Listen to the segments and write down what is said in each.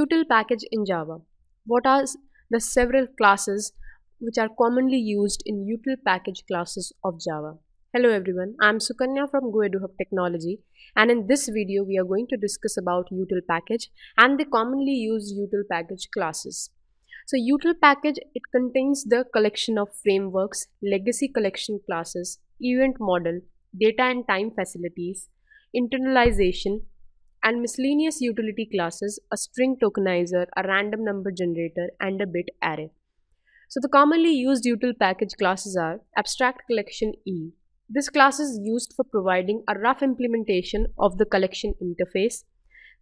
util package in Java. What are the several classes which are commonly used in util package classes of Java? Hello everyone, I am Sukanya from GoEduHub Technology and in this video we are going to discuss about util package and the commonly used util package classes. So util package, it contains the collection of frameworks, legacy collection classes, event model, data and time facilities, internalization, and miscellaneous utility classes, a string tokenizer, a random number generator, and a bit array. So the commonly used util package classes are abstract collection E. This class is used for providing a rough implementation of the collection interface.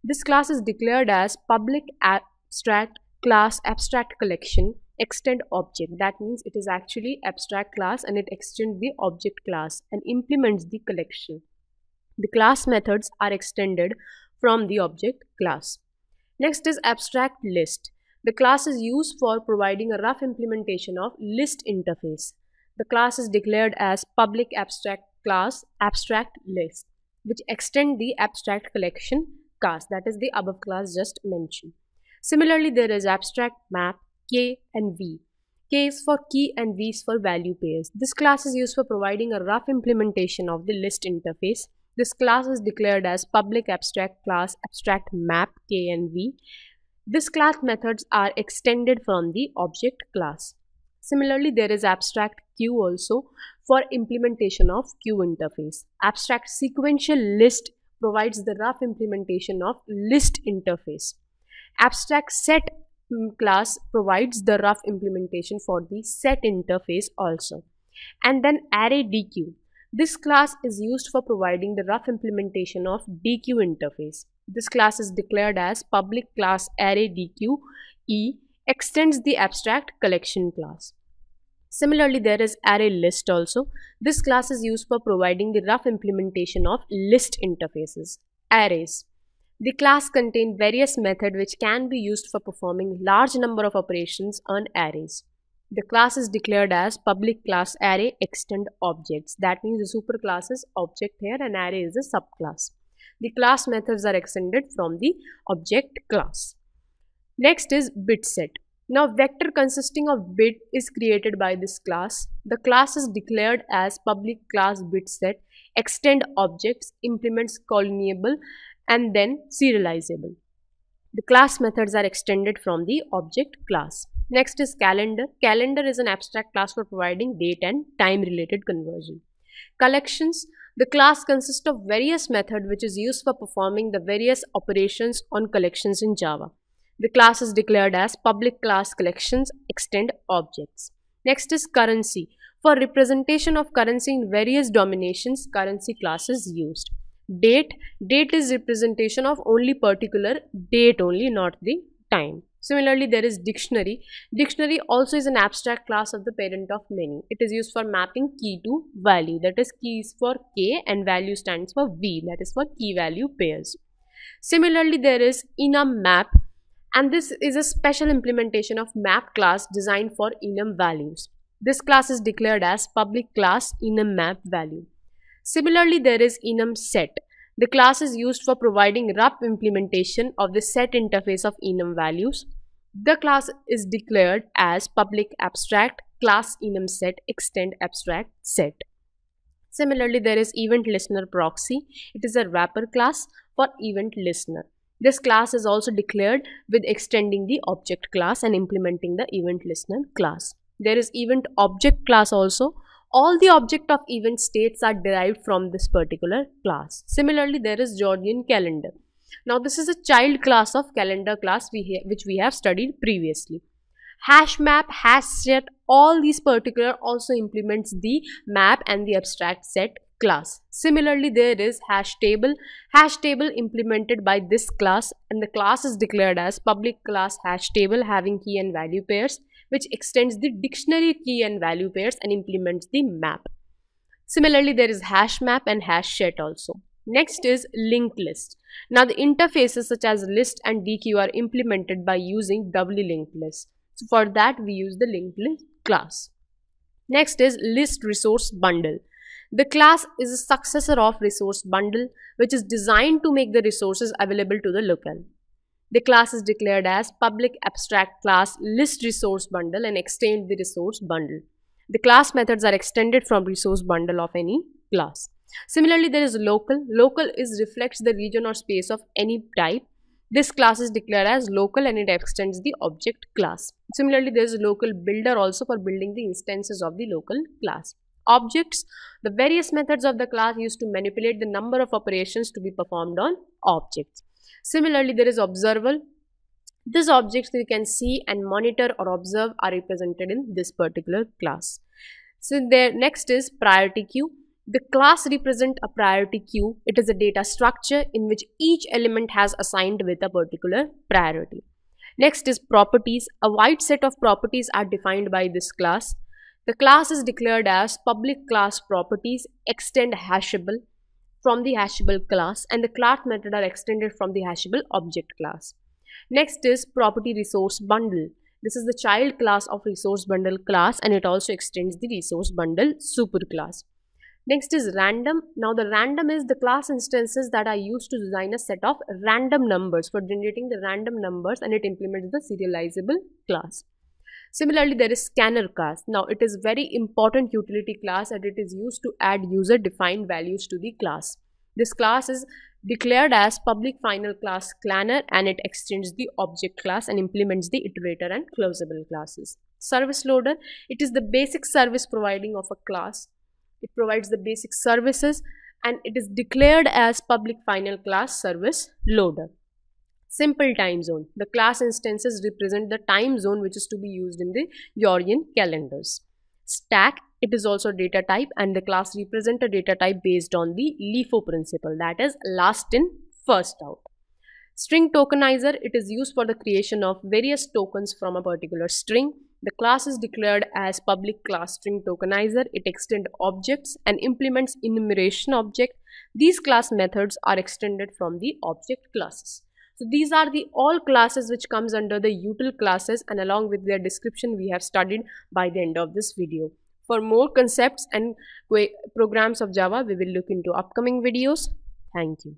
This class is declared as public abstract class abstract collection extend object that means it is actually abstract class and it extends the object class and implements the collection the class methods are extended from the object class. Next is abstract list. The class is used for providing a rough implementation of list interface. The class is declared as public abstract class abstract list which extend the abstract collection class that is the above class just mentioned. Similarly there is abstract map K and V. K is for key and V is for value pairs. This class is used for providing a rough implementation of the list interface. This class is declared as public abstract class abstract map K and V. This class methods are extended from the object class. Similarly, there is abstract queue also for implementation of queue interface. Abstract sequential list provides the rough implementation of list interface. Abstract set mm, class provides the rough implementation for the set interface also. And then array DQ this class is used for providing the rough implementation of DQ interface. This class is declared as public class array DQ E extends the abstract collection class. Similarly, there is array list also. This class is used for providing the rough implementation of list interfaces, arrays. The class contains various methods which can be used for performing large number of operations on arrays the class is declared as public class array extend objects. That means the superclass is object here and array is a subclass. The class methods are extended from the object class. Next is bit set. Now vector consisting of bit is created by this class. The class is declared as public class bit set, extend objects, implements collineable and then serializable. The class methods are extended from the object class. Next is calendar. Calendar is an abstract class for providing date and time related conversion. Collections. The class consists of various method which is used for performing the various operations on collections in Java. The class is declared as public class collections extend objects. Next is currency. For representation of currency in various dominations, currency class is used. Date. Date is representation of only particular date only, not the time. Similarly, there is dictionary. Dictionary also is an abstract class of the parent of many. It is used for mapping key to value. That is, key is for K and value stands for V. That is for key value pairs. Similarly, there is enum map and this is a special implementation of map class designed for enum values. This class is declared as public class enum map value. Similarly, there is enum set. The class is used for providing rough implementation of the set interface of enum values. The class is declared as public abstract class enum set extend abstract set. Similarly, there is event listener proxy. It is a wrapper class for event listener. This class is also declared with extending the object class and implementing the event listener class. There is event object class also all the object of event states are derived from this particular class. Similarly, there is Georgian calendar. Now, this is a child class of calendar class we which we have studied previously. Hash map, hash set, all these particular also implements the map and the abstract set class. Similarly, there is hash table. Hash table implemented by this class and the class is declared as public class hash table having key and value pairs which extends the dictionary key and value pairs and implements the map. Similarly, there is hash map and hash set also. Next is linked list. Now the interfaces such as list and DQ are implemented by using doubly linked list. So for that we use the linked list class. Next is list resource bundle. The class is a successor of resource bundle which is designed to make the resources available to the locale. The class is declared as public abstract class list resource bundle and extend the resource bundle. The class methods are extended from resource bundle of any class. Similarly, there is local. Local is reflects the region or space of any type. This class is declared as local and it extends the object class. Similarly, there is local builder also for building the instances of the local class. Objects, the various methods of the class used to manipulate the number of operations to be performed on objects. Similarly, there is observable. These objects we can see and monitor or observe are represented in this particular class. So there next is priority queue. The class represent a priority queue. It is a data structure in which each element has assigned with a particular priority. Next is properties. A wide set of properties are defined by this class. The class is declared as public class properties, extend hashable from the hashable class and the class method are extended from the hashable object class. Next is property resource bundle. This is the child class of resource bundle class and it also extends the resource bundle superclass. Next is random. Now the random is the class instances that are used to design a set of random numbers for generating the random numbers and it implements the serializable class. Similarly, there is scanner class. Now it is very important utility class and it is used to add user defined values to the class. This class is declared as public final class scanner and it extends the object class and implements the iterator and closable classes. Service loader, it is the basic service providing of a class. It provides the basic services and it is declared as public final class service loader simple time zone. The class instances represent the time zone which is to be used in the Georgian calendars. Stack, it is also data type and the class represent a data type based on the LIFO principle that is last in first out. String tokenizer, it is used for the creation of various tokens from a particular string. The class is declared as public class string tokenizer. It extends objects and implements enumeration object. These class methods are extended from the object classes. So these are the all classes which comes under the util classes and along with their description we have studied by the end of this video. For more concepts and programs of Java, we will look into upcoming videos. Thank you.